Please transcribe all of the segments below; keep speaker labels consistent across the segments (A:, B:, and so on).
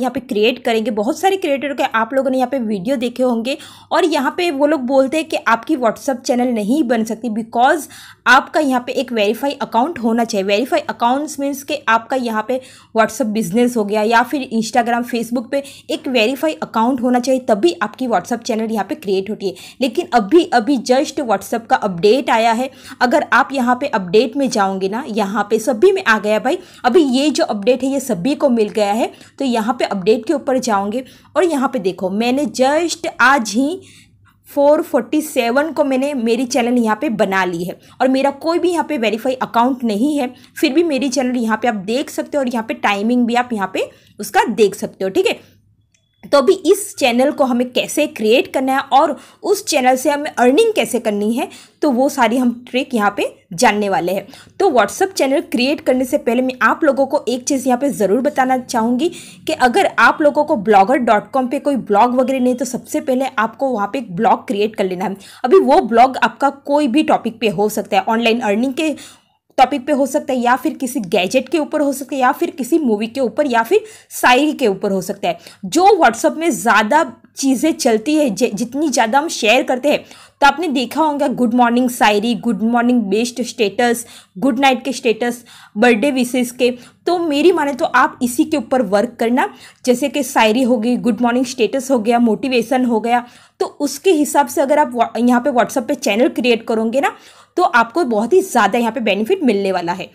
A: यहाँ पे क्रिएट करेंगे बहुत सारे क्रिएटर के आप लोगों ने यहाँ पे वीडियो देखे होंगे और यहाँ पे वो लोग बोलते हैं कि आपकी व्हाट्सअप चैनल नहीं बन सकती बिकॉज आपका यहाँ पे एक वेरीफाई अकाउंट होना चाहिए वेरीफाई अकाउंट्स मीन्स के आपका यहाँ पे व्हाट्सअप बिजनेस हो गया या फिर इंस्टाग्राम फेसबुक पे एक वेरीफाई अकाउंट होना चाहिए तभी आपकी व्हाट्सअप चैनल यहाँ पे क्रिएट होती है लेकिन अभी अभी जस्ट व्हाट्सअप का अपडेट आया है अगर आप यहाँ पे अपडेट में जाओगे ना यहाँ पे सभी में आ गया भाई अभी ये जो अपडेट है ये सभी को मिल गया है तो यहाँ पे अपडेट के ऊपर जाओगे और यहाँ पे देखो मैंने जस्ट आज ही 447 को मैंने मेरी चैनल यहाँ पे बना ली है और मेरा कोई भी यहाँ पे वेरीफाई अकाउंट नहीं है फिर भी मेरी चैनल यहाँ पे आप देख सकते हो और यहाँ पे टाइमिंग भी आप यहाँ पे उसका देख सकते हो ठीक है तो अभी इस चैनल को हमें कैसे क्रिएट करना है और उस चैनल से हमें अर्निंग कैसे करनी है तो वो सारी हम ट्रिक यहाँ पे जानने वाले हैं तो व्हाट्सअप चैनल क्रिएट करने से पहले मैं आप लोगों को एक चीज़ यहाँ पे ज़रूर बताना चाहूँगी कि अगर आप लोगों को ब्लॉगर डॉट कॉम पर कोई ब्लॉग वगैरह नहीं तो सबसे पहले आपको वहाँ पर एक ब्लॉग क्रिएट कर लेना है अभी वो ब्लॉग आपका कोई भी टॉपिक पर हो सकता है ऑनलाइन अर्निंग के टॉपिक पे हो सकता है या फिर किसी गैजेट के ऊपर हो सकता है या फिर किसी मूवी के ऊपर या फिर साइल के ऊपर हो सकता है जो व्हाट्सअप में ज़्यादा चीज़ें चलती है जितनी ज़्यादा हम शेयर करते हैं तो आपने देखा होगा गुड मॉर्निंग सायरी good morning best status good night के स्टेटस बर्थडे विशेष के तो मेरी माने तो आप इसी के ऊपर वर्क करना जैसे कि सायरी हो गई गुड मॉर्निंग स्टेटस हो गया मोटिवेशन हो गया तो उसके हिसाब से अगर आप यहाँ पे व्हाट्सअप पे चैनल क्रिएट करोगे ना तो आपको बहुत ही ज़्यादा यहाँ पे बेनिफिट मिलने वाला है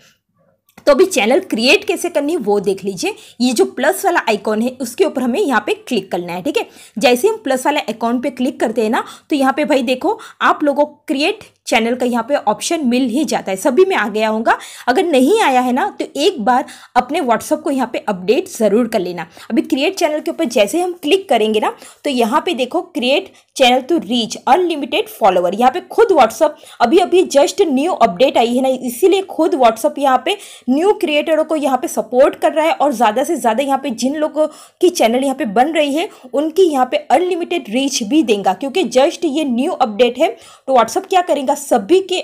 A: तो अभी चैनल क्रिएट कैसे करनी है वो देख लीजिए ये जो प्लस वाला आइकॉन है उसके ऊपर हमें यहाँ पे क्लिक करना है ठीक है जैसे हम प्लस वाले अकाउंट पे क्लिक करते हैं ना तो यहाँ पे भाई देखो आप लोगों क्रिएट चैनल का यहाँ पे ऑप्शन मिल ही जाता है सभी में आ गया होगा अगर नहीं आया है ना तो एक बार अपने व्हाट्सअप को यहाँ पे अपडेट ज़रूर कर लेना अभी क्रिएट चैनल के ऊपर जैसे हम क्लिक करेंगे ना तो यहाँ पे देखो create channel to reach unlimited follower यहाँ पे खुद व्हाट्सअप अभी अभी जस्ट न्यू अपडेट आई है ना इसीलिए खुद व्हाट्सअप यहाँ पे न्यू क्रिएटरों को यहाँ पे सपोर्ट कर रहा है और ज़्यादा से ज़्यादा यहाँ पे जिन लोगों की चैनल यहाँ पे बन रही है उनकी यहाँ पे अनलिमिटेड रीच भी देगा क्योंकि जस्ट ये न्यू अपडेट है तो व्हाट्सअप क्या करेगा सभी के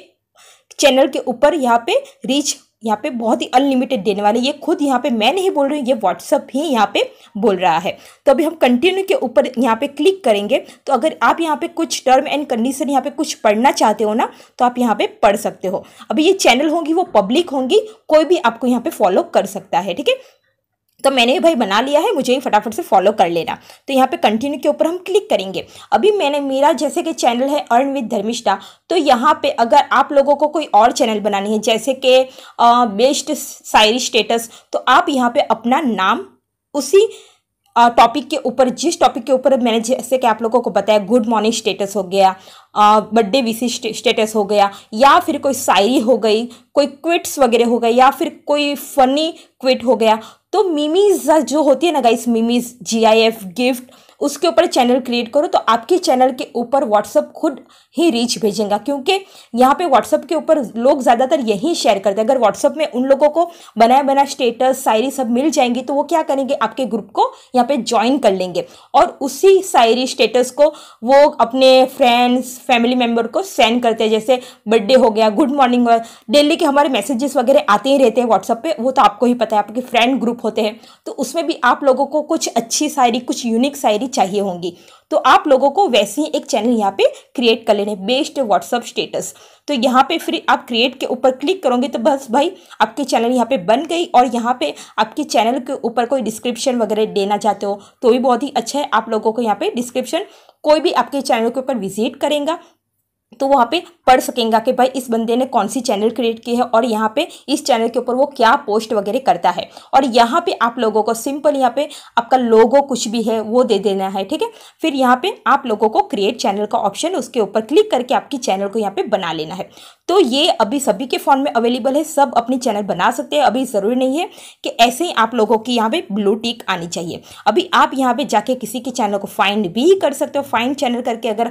A: चैनल के ऊपर यहाँ पे रीच यहाँ पे बहुत ही अनलिमिटेड देने वाले ये खुद यहाँ पे मैं नहीं बोल रही ये व्हाट्सअप ही यहाँ पे बोल रहा है तो अभी हम कंटिन्यू के ऊपर यहाँ पे क्लिक करेंगे तो अगर आप यहाँ पे कुछ टर्म एंड कंडीशन यहाँ पे कुछ पढ़ना चाहते हो ना तो आप यहाँ पे पढ़ सकते हो अभी ये चैनल होंगी वो पब्लिक होंगी कोई भी आपको यहाँ पे फॉलो कर सकता है ठीक है तो मैंने भाई बना लिया है मुझे फटाफट से फॉलो कर लेना तो यहाँ पे कंटिन्यू के ऊपर हम क्लिक करेंगे अभी मैंने मेरा जैसे कि चैनल है अर्न विद धर्मिष्ठा तो यहाँ पे अगर आप लोगों को कोई और चैनल बनानी है जैसे कि बेस्ट शायरी स्टेटस तो आप यहाँ पे अपना नाम उसी टॉपिक के ऊपर जिस टॉपिक के ऊपर मैंने जैसे कि आप लोगों को बताया गुड मॉर्निंग स्टेटस हो गया बर्थडे विशेष स्टेटस हो गया या फिर कोई शायरी हो गई कोई क्विट्स वगैरह हो गए या फिर कोई फनी क्विट हो गया तो मिमीज जो होती है ना guys memes G I F gift उसके ऊपर चैनल क्रिएट करो तो आपके चैनल के ऊपर व्हाट्सअप खुद ही रीच भेजेगा क्योंकि यहाँ पे व्हाट्सअप के ऊपर लोग ज़्यादातर यही शेयर करते हैं अगर व्हाट्सअप में उन लोगों को बनाया बना स्टेटस शायरी सब मिल जाएंगी तो वो क्या करेंगे आपके ग्रुप को यहाँ पे ज्वाइन कर लेंगे और उसी शायरी स्टेटस को वो अपने फ्रेंड्स फैमिली मेम्बर को सेंड करते हैं जैसे बर्थडे हो गया गुड मॉर्निंग डेली के हमारे मैसेजेस वगैरह आते ही रहते हैं व्हाट्सअप पे वो तो आपको ही पता है आपके फ्रेंड ग्रुप होते हैं तो उसमें भी आप लोगों को कुछ अच्छी शायरी कुछ यूनिक शायरी चाहिए होंगी तो आप लोगों को वैसे ही एक चैनल यहाँ पे क्रिएट कर लेना है बेस्ड व्हाट्सअप स्टेटस तो यहाँ पे फिर आप क्रिएट के ऊपर क्लिक करोगे तो बस भाई आपके चैनल यहाँ पे बन गई और यहाँ पे आपके चैनल के ऊपर कोई डिस्क्रिप्शन वगैरह देना चाहते हो तो भी बहुत ही अच्छा है आप लोगों को यहाँ पे डिस्क्रिप्शन कोई भी आपके चैनल के ऊपर विजिट करेगा तो वहाँ पे पढ़ सकेंगे कि भाई इस बंदे ने कौन सी चैनल क्रिएट की है और यहाँ पे इस चैनल के ऊपर वो क्या पोस्ट वगैरह करता है और यहाँ पे आप लोगों को सिंपल यहाँ पे आपका लोगो कुछ भी है वो दे देना है ठीक है फिर यहाँ पे आप लोगों को क्रिएट चैनल का ऑप्शन उसके ऊपर क्लिक करके आपकी चैनल को यहाँ पे बना लेना है तो ये अभी सभी के फ़ोन में अवेलेबल है सब अपनी चैनल बना सकते हैं अभी ज़रूरी नहीं है कि ऐसे ही आप लोगों की यहाँ पे ब्लू टिक आनी चाहिए अभी आप यहाँ पे जाके किसी के चैनल को फाइंड भी कर सकते हो फाइंड चैनल करके अगर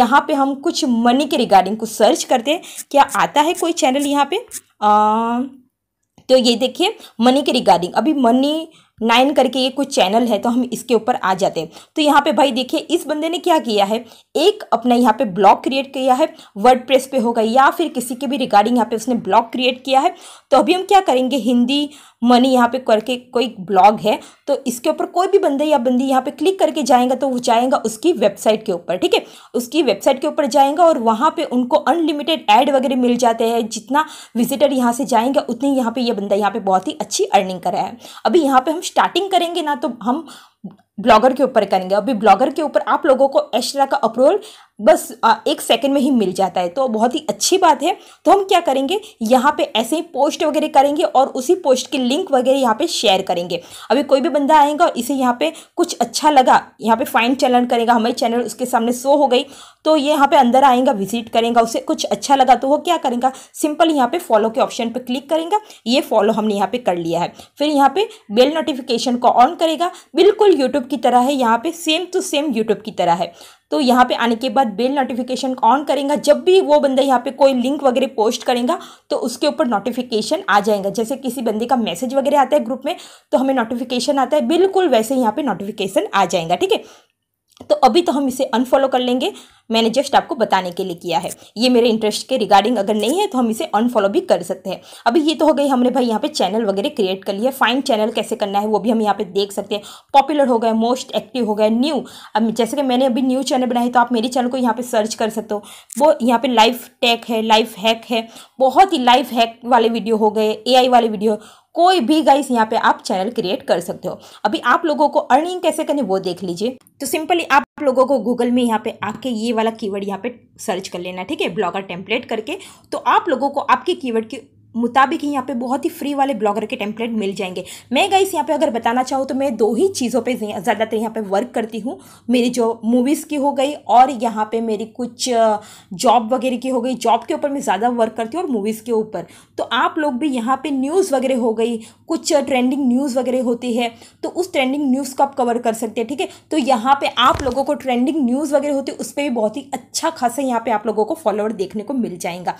A: यहाँ पे हम कुछ मनी के रिगार्डिंग कुछ सर्च करते हैं क्या आता है कोई चैनल यहाँ पे आ, तो ये देखिए मनी के रिगार्डिंग अभी मनी नाइन करके ये कोई चैनल है तो हम इसके ऊपर आ जाते हैं तो यहाँ पे भाई देखिए इस बंदे ने क्या किया है एक अपना यहाँ पे ब्लॉग क्रिएट किया है वर्ड पे होगा या फिर किसी के भी रिगार्डिंग यहाँ पे उसने ब्लॉग क्रिएट किया है तो अभी हम क्या करेंगे हिंदी मनी यहाँ पे करके कोई ब्लॉग है तो इसके ऊपर कोई भी बंदे या बंदी यहाँ पे क्लिक करके जाएगा तो वो जाएगा उसकी वेबसाइट के ऊपर ठीक है उसकी वेबसाइट के ऊपर जाएगा और वहाँ पे उनको अनलिमिटेड ऐड वगैरह मिल जाते हैं जितना विजिटर यहाँ से जाएंगे उतनी यहाँ पे ये यह बंदा यहाँ पे बहुत ही अच्छी अर्निंग रहा है अभी यहाँ पर हम स्टार्टिंग करेंगे ना तो हम ब्लॉगर के ऊपर करेंगे अभी ब्लॉगर के ऊपर आप लोगों को एक्स्ट्रा का अप्रूवल बस एक सेकंड में ही मिल जाता है तो बहुत ही अच्छी बात है तो हम क्या करेंगे यहाँ पे ऐसे ही पोस्ट वगैरह करेंगे और उसी पोस्ट की लिंक वगैरह यहाँ पे शेयर करेंगे अभी कोई भी बंदा आएगा और इसे यहाँ पे कुछ अच्छा लगा यहाँ पे फाइंड चैनल करेगा हमारे चैनल उसके सामने शो हो गई तो ये यहाँ पे अंदर आएगा विजिट करेगा उसे कुछ अच्छा लगा तो वो क्या करेगा सिंपल यहाँ पे फॉलो के ऑप्शन पर क्लिक करेगा ये फॉलो हमने यहाँ पे कर लिया है फिर यहाँ पे बेल नोटिफिकेशन को ऑन करेगा बिल्कुल यूट्यूब की तरह है यहाँ पे सेम टू सेम यूट्यूब की तरह है तो यहाँ पे आने के बाद बेल नोटिफिकेशन ऑन करेंगे जब भी वो बंदा यहाँ पे कोई लिंक वगैरह पोस्ट करेगा तो उसके ऊपर नोटिफिकेशन आ जाएगा जैसे किसी बंदे का मैसेज वगैरह आता है ग्रुप में तो हमें नोटिफिकेशन आता है बिल्कुल वैसे यहाँ पे नोटिफिकेशन आ जाएगा ठीक है तो अभी तो हम इसे अनफॉलो कर लेंगे मैंने जस्ट आपको बताने के लिए किया है ये मेरे इंटरेस्ट के रिगार्डिंग अगर नहीं है तो हम इसे अनफॉलो भी कर सकते हैं अभी ये तो हो गई हमने भाई यहाँ पे चैनल वगैरह क्रिएट कर लिया फाइन चैनल कैसे करना है वो भी हम यहाँ पे देख सकते हैं पॉपुलर हो गए मोस्ट एक्टिव हो गए न्यू अब जैसे कि मैंने अभी न्यू चैनल बनाए तो आप मेरे चैनल को यहाँ पर सर्च कर सकते हो वो यहाँ पर लाइफ टैक है लाइफ हैक है बहुत ही लाइफ हैक वाले वीडियो हो गए ए वाले वीडियो कोई भी गाइस यहाँ पे आप चैनल क्रिएट कर सकते हो अभी आप लोगों को अर्निंग कैसे करनी वो देख लीजिए तो सिंपली आप लोगों को गूगल में यहाँ पे आके ये वाला कीवर्ड यहाँ पे सर्च कर लेना ठीक है ब्लॉगर टेम्पलेट करके तो आप लोगों को आपके कीवर्ड की मुताबिक ही यहाँ पे बहुत ही फ्री वाले ब्लॉगर के टेम्पलेट मिल जाएंगे मैं गाइस यहाँ पे अगर बताना चाहूँ तो मैं दो ही चीज़ों पे ज़्यादातर यहाँ पे वर्क करती हूँ मेरी जो मूवीज़ की हो गई और यहाँ पे मेरी कुछ जॉब वगैरह की हो गई जॉब के ऊपर मैं ज़्यादा वर्क करती हूँ और मूवीज़ के ऊपर तो आप लोग भी यहाँ पर न्यूज़ वगैरह हो गई कुछ ट्रेंडिंग न्यूज़ वगैरह होती है तो उस ट्रेंडिंग न्यूज़ को आप कवर कर सकते हैं ठीक है तो यहाँ पर आप लोगों को ट्रेंडिंग न्यूज़ वगैरह होती है उस पर भी बहुत ही अच्छा खासा यहाँ पर आप लोगों को फॉलोअर देखने को मिल जाएगा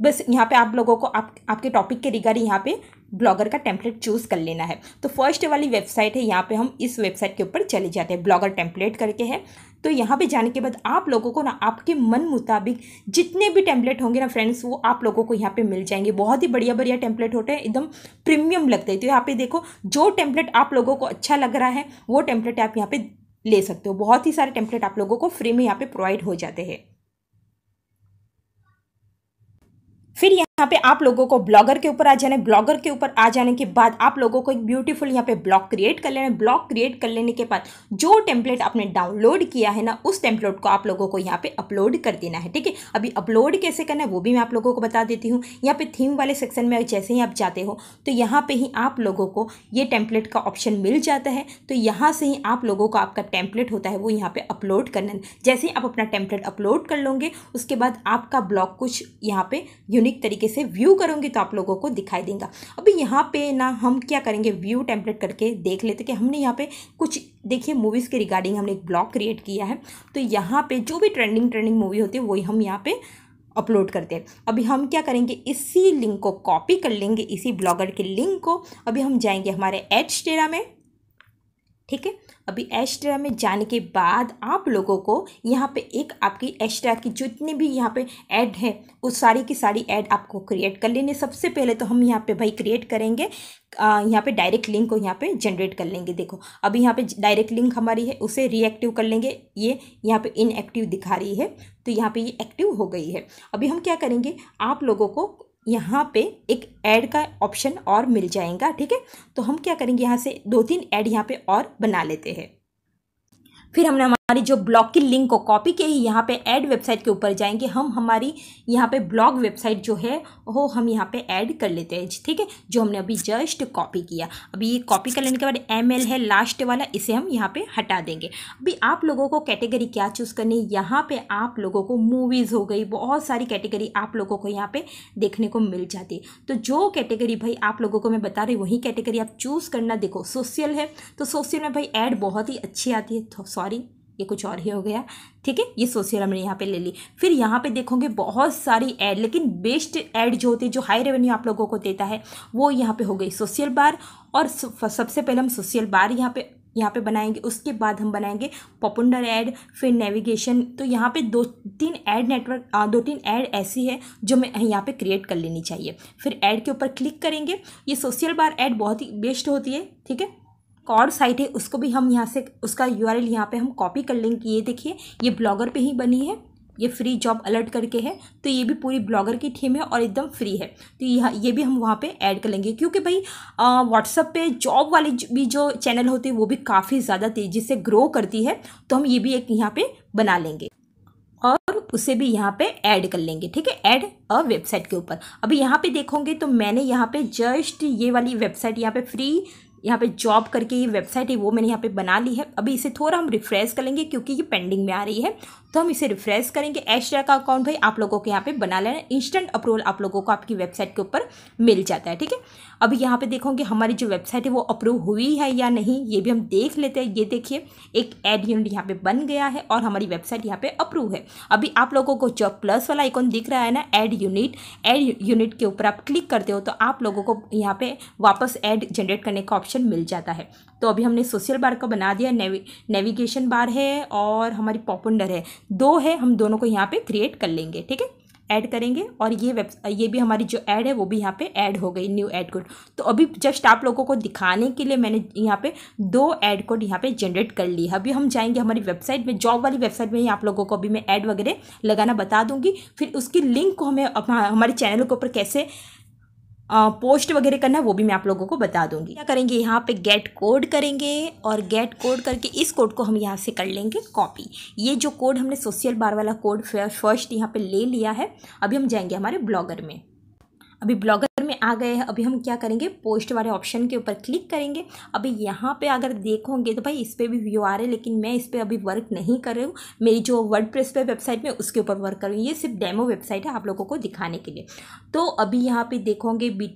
A: बस यहाँ पे आप लोगों को आप आपके टॉपिक के रिगार्डिंग यहाँ पे ब्लॉगर का टेम्पलेट चूज़ कर लेना है तो फर्स्ट वाली वेबसाइट है यहाँ पे हम इस वेबसाइट के ऊपर चले जाते हैं ब्लॉगर टेम्पलेट करके है तो यहाँ पे जाने के बाद आप लोगों को ना आपके मन मुताबिक जितने भी टेम्पलेट होंगे ना फ्रेंड्स वो आप लोगों को यहाँ पे मिल जाएंगे बहुत ही बढ़िया बढ़िया टेम्पलेट होते हैं एकदम प्रीमियम लगते हैं तो यहाँ पे देखो जो टेम्पलेट आप लोगों को अच्छा लग रहा है वो टेम्पलेट आप यहाँ पे ले सकते हो बहुत ही सारे टेम्पलेट आप लोगों को फ्री में यहाँ पर प्रोवाइड हो जाते हैं Video. यहाँ पे आप लोगों को ब्लॉगर के ऊपर आ जाने ब्लॉगर के ऊपर आ जाने के बाद आप लोगों को एक ब्यूटीफुल यहाँ पे ब्लॉग क्रिएट कर लेना है ब्लॉग क्रिएट कर लेने के बाद जो टेम्पलेट आपने डाउनलोड किया है ना उस टेम्पलेट को आप लोगों को यहाँ पे अपलोड कर देना है ठीक है अभी अपलोड कैसे करना है वो भी मैं आप लोगों को बता देती हूँ यहाँ पे थीम वाले सेक्शन में जैसे ही आप जाते हो तो यहाँ पे ही आप लोगों को ये टेम्पलेट का ऑप्शन मिल जाता है तो यहाँ से ही आप लोगों को आपका टेम्पलेट होता है वो यहाँ पे अपलोड करना है जैसे ही आप अपना टेम्पलेट अपलोड कर लोगे उसके बाद आपका ब्लॉग कुछ यहाँ पे यूनिक तरीके तरीके से व्यू करूँगी तो आप लोगों को दिखाई देगा अभी यहाँ पे ना हम क्या करेंगे व्यू टेम्पलेट करके देख लेते कि हमने यहाँ पे कुछ देखिए मूवीज़ के रिगार्डिंग हमने एक ब्लॉग क्रिएट किया है तो यहाँ पे जो भी ट्रेंडिंग ट्रेंडिंग मूवी होती है वही हम यहाँ पे अपलोड करते हैं अभी हम क्या करेंगे इसी लिंक को कॉपी कर लेंगे इसी ब्लॉगर के लिंक को अभी हम जाएंगे हमारे एच टेरा में ठीक है अभी एक्स्ट्रा में जाने के बाद आप लोगों को यहाँ पे एक आपकी एक्स्ट्रा की जितनी भी यहाँ पे ऐड है उस सारी की सारी ऐड आपको क्रिएट कर लेनी सबसे पहले तो हम यहाँ पे भाई क्रिएट करेंगे आ, यहाँ पे डायरेक्ट लिंक को यहाँ पे जनरेट कर लेंगे देखो अभी यहाँ पे डायरेक्ट लिंक हमारी है उसे रिएक्टिव कर लेंगे ये यहाँ पे इनएक्टिव दिखा रही है तो यहाँ पे ये एक्टिव हो गई है अभी हम क्या करेंगे आप लोगों को यहाँ पे एक ऐड का ऑप्शन और मिल जाएगा ठीक है तो हम क्या करेंगे यहाँ से दो तीन ऐड यहाँ पे और बना लेते हैं फिर हमने हमारी जो ब्लॉग की लिंक को कॉपी के ही यहाँ पे ऐड वेबसाइट के ऊपर जाएंगे हम हमारी यहाँ पे ब्लॉग वेबसाइट जो है वो हम यहाँ पे ऐड कर लेते हैं ठीक है जो हमने अभी जस्ट कॉपी किया अभी ये कॉपी कर लेने के बाद एम है लास्ट वाला इसे हम यहाँ पे हटा देंगे अभी आप लोगों को कैटेगरी क्या चूज़ करनी है यहाँ पर आप लोगों को मूवीज़ हो गई बहुत सारी कैटेगरी आप लोगों को यहाँ पे देखने को मिल जाती है तो जो कैटेगरी भाई आप लोगों को मैं बता रही वही कैटेगरी आप चूज़ करना देखो सोशल है तो सोशल में भाई ऐड बहुत ही अच्छी आती है सॉरी तो ये कुछ और ही हो गया ठीक है ये सोशियल हमने यहाँ पे ले ली फिर यहाँ पे देखोगे बहुत सारी एड लेकिन बेस्ट एड जो होती है जो हाई रेवेन्यू आप लोगों को देता है वो यहाँ पे हो गई सोशियल बार और सबसे पहले हम सोशियल बार यहाँ पे यहाँ पे बनाएंगे उसके बाद हम बनाएंगे पॉपुलर ऐड फिर नेविगेशन तो यहाँ पे दो तीन ऐड नेटवर्क दो तीन ऐड ऐसी है जो मैं यहाँ पे क्रिएट कर लेनी चाहिए फिर ऐड के ऊपर क्लिक करेंगे ये सोशल बार ऐड बहुत ही बेस्ट होती है ठीक है कॉर्ड साइट है उसको भी हम यहाँ से उसका यू आर एल यहाँ पर हम कॉपी कर लेंगे ये देखिए ये ब्लॉगर पर ही बनी है ये फ्री जॉब अलर्ट करके है तो ये भी पूरी ब्लॉगर की थीम है और एकदम फ्री है तो यहाँ ये भी हम वहाँ पे ऐड कर लेंगे क्योंकि भाई व्हाट्सअप पे जॉब वाले भी जो चैनल होते हैं वो भी काफ़ी ज़्यादा तेज़ी से ग्रो करती है तो हम ये भी एक यहाँ पे बना लेंगे और उसे भी यहाँ पे ऐड कर लेंगे ठीक है ऐड अ वेबसाइट के ऊपर अभी यहाँ पर देखोगे तो मैंने यहाँ पर जस्ट ये वाली वेबसाइट यहाँ पर फ्री यहाँ पे जॉब करके ये वेबसाइट है वो मैंने यहाँ पे बना ली है अभी इसे थोड़ा हम रिफ्रेश कर लेंगे क्योंकि ये पेंडिंग में आ रही है तो हम इसे रिफ्रेश करेंगे एच का अकाउंट भाई आप लोगों को यहाँ पे बना लेना इंस्टेंट अप्रूवल आप लोगों को आपकी वेबसाइट के ऊपर मिल जाता है ठीक है अभी यहाँ पे देखोगे हमारी जो वेबसाइट है वो अप्रूव हुई है या नहीं ये भी हम देख लेते हैं ये देखिए एक एड यूनिट यहाँ पे बन गया है और हमारी वेबसाइट यहाँ पे अप्रूव है अभी आप लोगों को जो प्लस वाला आइकॉन दिख रहा है ना एड यूनिट एड यूनिट के ऊपर आप क्लिक करते हो तो आप लोगों को यहाँ पे वापस एड जनरेट करने का ऑप्शन मिल जाता है तो अभी हमने सोशल बार का बना दिया नेविगेशन बार है और हमारी पॉपुलर है दो है हम दोनों को यहाँ पे क्रिएट कर लेंगे ठीक है ऐड करेंगे और ये वेब ये भी हमारी जो ऐड है वो भी यहाँ पे ऐड हो गई न्यू ऐड कोड तो अभी जस्ट आप लोगों को दिखाने के लिए मैंने यहाँ पे दो ऐड कोड यहाँ पे जनरेट कर ली अभी हम जाएंगे हमारी वेबसाइट में जॉब वाली वेबसाइट में ही आप लोगों को अभी मैं ऐड वगैरह लगाना बता दूंगी फिर उसकी लिंक को हमें हमारे चैनल के ऊपर कैसे पोस्ट वगैरह करना है वो भी मैं आप लोगों को बता दूंगी क्या करेंगे यहाँ पे गेट कोड करेंगे और गेट कोड करके इस कोड को हम यहाँ से कर लेंगे कॉपी ये जो कोड हमने सोशल बार वाला कोड फर्स्ट यहाँ पे ले लिया है अभी हम जाएंगे हमारे ब्लॉगर में अभी ब्लॉगर में आ गए हैं अभी हम क्या करेंगे पोस्ट वाले ऑप्शन के ऊपर क्लिक करेंगे अभी यहाँ पे अगर देखोगे तो भाई इस पर भी व्यू आ रहे हैं लेकिन मैं इस पर अभी वर्क नहीं कर रही हूँ मेरी जो वर्ड प्रेस पर वेबसाइट में उसके ऊपर वर्क कर रही हूँ ये सिर्फ डेमो वेबसाइट है आप लोगों को दिखाने के लिए तो अभी यहाँ पर देखोगे बी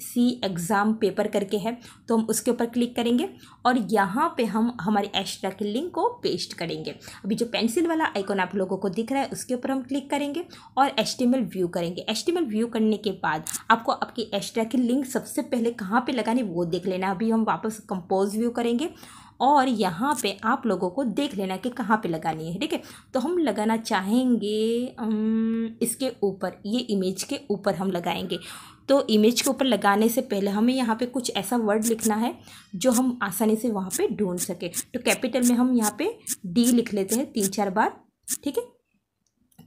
A: सी एग्ज़ाम पेपर करके है तो हम उसके ऊपर क्लिक करेंगे और यहाँ पे हम हमारे एक्स्ट्रा के लिंक को पेस्ट करेंगे अभी जो पेंसिल वाला आइकॉन आप लोगों को दिख रहा है उसके ऊपर हम क्लिक करेंगे और एस्टिमेल व्यू करेंगे एस्टिमेल व्यू करने के बाद आपको आपकी एक्स्ट्रा की लिंक सबसे पहले कहाँ पर लगानी वो देख लेना अभी हम वापस कंपोज व्यू करेंगे और यहाँ पे आप लोगों को देख लेना कि कहाँ पे लगानी है ठीक है तो हम लगाना चाहेंगे इसके ऊपर ये इमेज के ऊपर हम लगाएंगे तो इमेज के ऊपर लगाने से पहले हमें यहाँ पे कुछ ऐसा वर्ड लिखना है जो हम आसानी से वहाँ पे ढूंढ सके तो कैपिटल में हम यहाँ पे डी लिख लेते हैं तीन चार बार ठीक है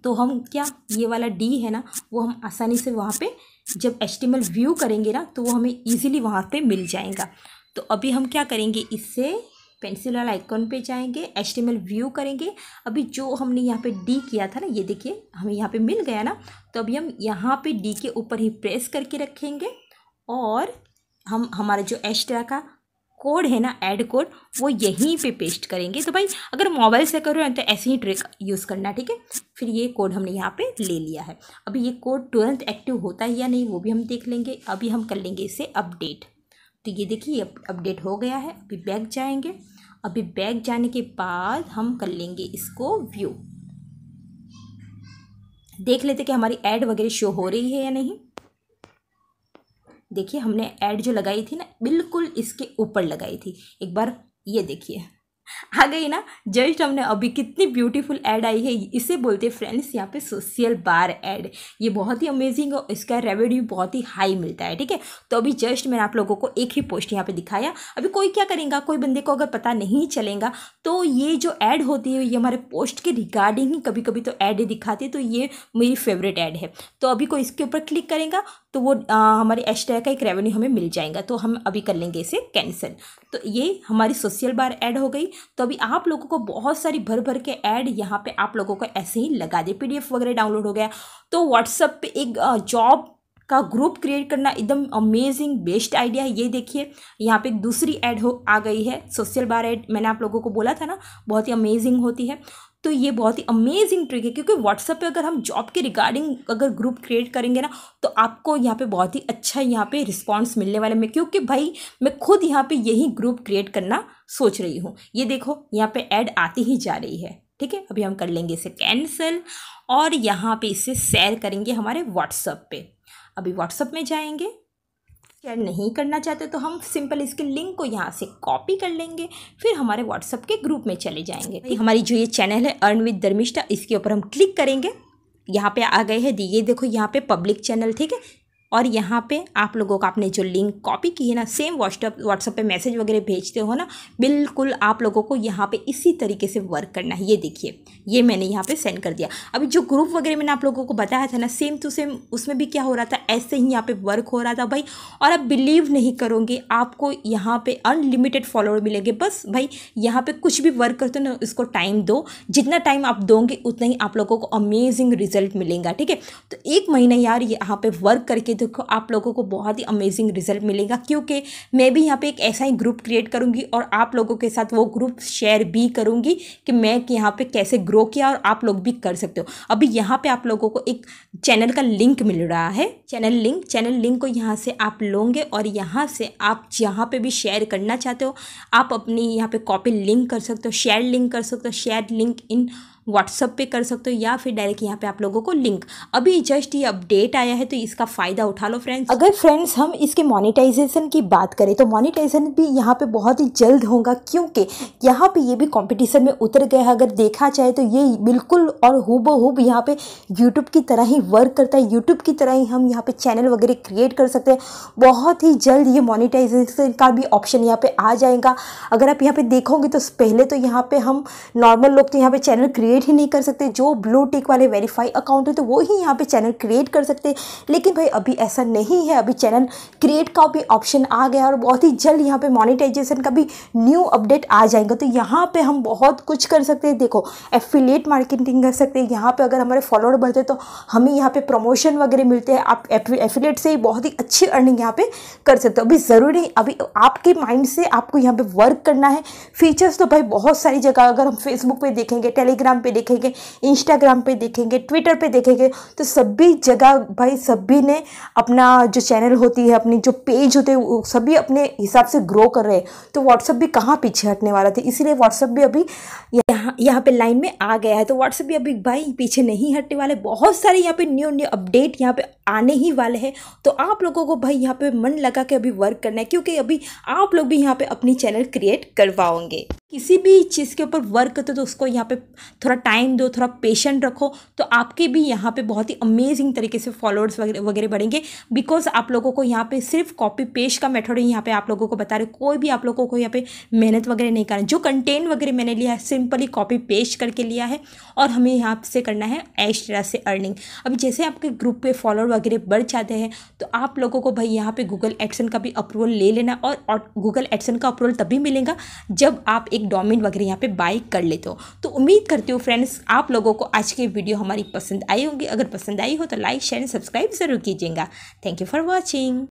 A: तो हम क्या ये वाला डी है ना वो हम आसानी से वहाँ पे जब एच व्यू करेंगे ना तो वो हमें ईजिली वहाँ पे मिल जाएगा तो अभी हम क्या करेंगे इससे पेंसिल वाला आइकॉन पे जाएंगे एच व्यू करेंगे अभी जो हमने यहाँ पे डी किया था ना ये देखिए हमें यहाँ पे मिल गया ना तो अभी हम यहाँ पे डी के ऊपर ही प्रेस करके रखेंगे और हम हमारा जो एच का कोड है ना ऐड कोड वो यहीं पे पेस्ट करेंगे तो भाई अगर मोबाइल से करो तो ऐसे ही ट्रिक यूज़ करना ठीक है फिर ये कोड हमने यहाँ पे ले लिया है अभी ये कोड तुरंत एक्टिव होता है या नहीं वो भी हम देख लेंगे अभी हम कर लेंगे इसे अपडेट तो ये देखिए अपडेट हो गया है अभी बैग जाएंगे अभी बैग जाने के बाद हम कर लेंगे इसको व्यू देख लेते कि हमारी ऐड वगैरह शो हो रही है या नहीं देखिए हमने ऐड जो लगाई थी ना बिल्कुल इसके ऊपर लगाई थी एक बार ये देखिए आ गई ना जस्ट हमने अभी कितनी ब्यूटीफुल ऐड आई है इसे बोलते हैं फ्रेंड्स यहाँ पे सोशल बार ऐड ये बहुत ही अमेजिंग है इसका रेवेन्यू बहुत ही हाई मिलता है ठीक है तो अभी जस्ट मैंने आप लोगों को एक ही पोस्ट यहाँ पे दिखाया अभी कोई क्या करेगा कोई बंदे को अगर पता नहीं चलेगा तो ये जो ऐड होती है ये हमारे पोस्ट के रिगार्डिंग ही कभी कभी तो ऐड दिखाती है तो ये मेरी फेवरेट ऐड है तो अभी कोई इसके ऊपर क्लिक करेगा तो वो आ, हमारे एक्स्ट्रा का एक रेवेन्यू हमें मिल जाएगा तो हम अभी कर लेंगे इसे कैंसिल तो ये हमारी सोशल बार ऐड हो गई तो अभी आप लोगों को बहुत सारी भर भर के ऐड यहाँ पे आप लोगों को ऐसे ही लगा दे पीडीएफ वगैरह डाउनलोड हो गया तो व्हाट्सअप पे एक जॉब का ग्रुप क्रिएट करना एकदम अमेजिंग बेस्ट आइडिया है ये देखिए यहाँ पे दूसरी ऐड हो आ गई है सोशल बार ऐड मैंने आप लोगों को बोला था ना बहुत ही अमेजिंग होती है तो ये बहुत ही अमेजिंग ट्रिक है क्योंकि व्हाट्सअप पे अगर हम जॉब के रिगार्डिंग अगर ग्रुप क्रिएट करेंगे ना तो आपको यहाँ पे बहुत ही अच्छा यहाँ पे रिस्पॉन्स मिलने वाला है क्योंकि भाई मैं खुद यहाँ पे यही ग्रुप क्रिएट करना सोच रही हूँ ये देखो यहाँ पे ऐड आती ही जा रही है ठीक है अभी हम कर लेंगे इसे कैंसिल और यहाँ पर इसे शेयर करेंगे हमारे व्हाट्सअप पर अभी व्हाट्सअप में जाएंगे शेयर नहीं करना चाहते तो हम सिंपल इसके लिंक को यहाँ से कॉपी कर लेंगे फिर हमारे व्हाट्सअप के ग्रुप में चले जाएंगे हमारी जो ये चैनल है अर्न विद धर्मिष्ठा इसके ऊपर हम क्लिक करेंगे यहाँ पे आ गए हैं ये देखो यहाँ पे पब्लिक चैनल ठीक है और यहाँ पे आप लोगों का आपने जो लिंक कॉपी की है ना सेम व्हाट्सअप व्हाट्सअप पे मैसेज वगैरह भेजते हो ना बिल्कुल आप लोगों को यहाँ पे इसी तरीके से वर्क करना है ये देखिए ये मैंने यहाँ पे सेंड कर दिया अभी जो ग्रुप वगैरह मैंने आप लोगों को बताया था ना सेम टू सेम उसमें भी क्या हो रहा था ऐसे ही यहाँ पर वर्क हो रहा था भाई और आप बिलीव नहीं करोगे आपको यहाँ पर अनलिमिटेड फॉलोअर मिलेंगे बस भाई यहाँ पर कुछ भी वर्क करते हो ना उसको टाइम दो जितना टाइम आप दोगे उतना ही आप लोगों को अमेजिंग रिजल्ट मिलेगा ठीक है तो एक महीना यार यहाँ पर वर्क करके देखो आप लोगों को बहुत ही अमेजिंग रिजल्ट मिलेगा क्योंकि मैं भी यहाँ पे एक ऐसा ही ग्रुप क्रिएट करूँगी और आप लोगों के साथ वो ग्रुप शेयर भी करूँगी कि मैं यहाँ पे कैसे ग्रो किया और आप लोग भी कर सकते हो अभी यहाँ पे आप लोगों को एक चैनल का लिंक मिल रहा है चैनल लिंक चैनल लिंक को यहाँ से आप लोगे और यहाँ से आप जहाँ पर भी शेयर करना चाहते हो आप अपनी यहाँ पर कॉपी लिंक कर सकते हो शेयर लिंक कर सकते हो शेयर लिंक इन व्हाट्सअप पे कर सकते हो या फिर डायरेक्ट यहाँ पे आप लोगों को लिंक अभी जस्ट ये अपडेट आया है तो इसका फ़ायदा उठा लो फ्रेंड्स अगर फ्रेंड्स हम इसके मोनिटाइजेशन की बात करें तो मोनिटाइजेशन भी यहाँ पे बहुत ही जल्द होगा क्योंकि यहाँ पे ये भी कंपटीशन में उतर गया है अगर देखा जाए तो ये बिल्कुल और हुब यहाँ पे यूट्यूब की तरह ही वर्क करता है यूट्यूब की तरह ही हम यहाँ पे चैनल वगैरह क्रिएट कर सकते हैं बहुत ही जल्द ये मोनिटाइजेशन का भी ऑप्शन यहाँ पे आ जाएगा अगर आप यहाँ पे देखोगे तो पहले तो यहाँ पे हम नॉर्मल लोग तो यहाँ पे चैनल क्रिएट क्रिएट ही नहीं कर सकते जो ब्लू टिक वाले वेरीफाई अकाउंट है तो वो ही यहाँ पे चैनल क्रिएट कर सकते लेकिन भाई अभी ऐसा नहीं है अभी चैनल क्रिएट का भी ऑप्शन आ गया और बहुत ही जल्द यहाँ पर मोनिटाइजेशन का भी न्यू अपडेट आ जाएगा तो यहाँ पर हम बहुत कुछ कर सकते हैं देखो एफिलेट मार्केटिंग कर सकते हैं यहाँ पर अगर हमारे फॉलोअर बढ़ते तो हमें यहाँ पर प्रमोशन वगैरह मिलते हैं आप एफिलेट से ही बहुत ही अच्छी अर्निंग यहाँ पर कर सकते हो अभी ज़रूरी अभी आपके माइंड से आपको यहाँ पर वर्क करना है फीचर्स तो भाई बहुत सारी जगह अगर हम फेसबुक पे देखेंगे टेलीग्राम पे देखेंगे इंस्टाग्राम पे देखेंगे ट्विटर पे देखेंगे तो सभी जगह भाई सभी ने अपना जो चैनल होती है अपनी जो पेज होते हैं सभी अपने हिसाब से ग्रो कर रहे हैं तो व्हाट्सअप भी कहाँ पीछे हटने वाला था इसीलिए व्हाट्सअप भी अभी यहाँ यहाँ पर लाइन में आ गया है तो व्हाट्सअप भी अभी भाई पीछे नहीं हटने वाले बहुत सारे यहाँ पे न्यू न्यू अपडेट यहाँ पे आने ही वाले हैं तो आप लोगों को भाई यहाँ पे मन लगा के अभी वर्क करना है क्योंकि अभी आप लोग भी यहाँ पे अपनी चैनल क्रिएट करवाओगे किसी भी चीज़ के ऊपर वर्क करते हो तो उसको यहाँ पे थोड़ा टाइम दो थोड़ा पेशेंट रखो तो आपके भी यहाँ पे बहुत ही अमेजिंग तरीके से फॉलोअर्स वगैरह बढ़ेंगे बिकॉज आप लोगों को यहाँ पे सिर्फ कॉपी पेश का मेथड ही यहाँ पे आप लोगों को बता रहे कोई भी आप लोगों को यहाँ पे मेहनत वगैरह नहीं करना जो कंटेंट वगैरह मैंने लिया है सिंपली कॉपी पेश करके लिया है और हमें यहाँ से करना है एश से अर्निंग अब जैसे आपके ग्रुप पे फॉलोअर वगैरह बढ़ जाते हैं तो आप लोगों को भाई यहाँ पर गूगल एडसन का भी अप्रूवल ले लेना और गूगल एडसन का अप्रूवल तभी मिलेगा जब आप एक एक डोमिन वगैरह यहाँ पे बाई कर लेते हो तो उम्मीद करती हूँ फ्रेंड्स आप लोगों को आज की वीडियो हमारी पसंद आई होगी अगर पसंद आई हो तो लाइक शेयर सब्सक्राइब ज़रूर कीजिएगा थैंक यू फॉर वॉचिंग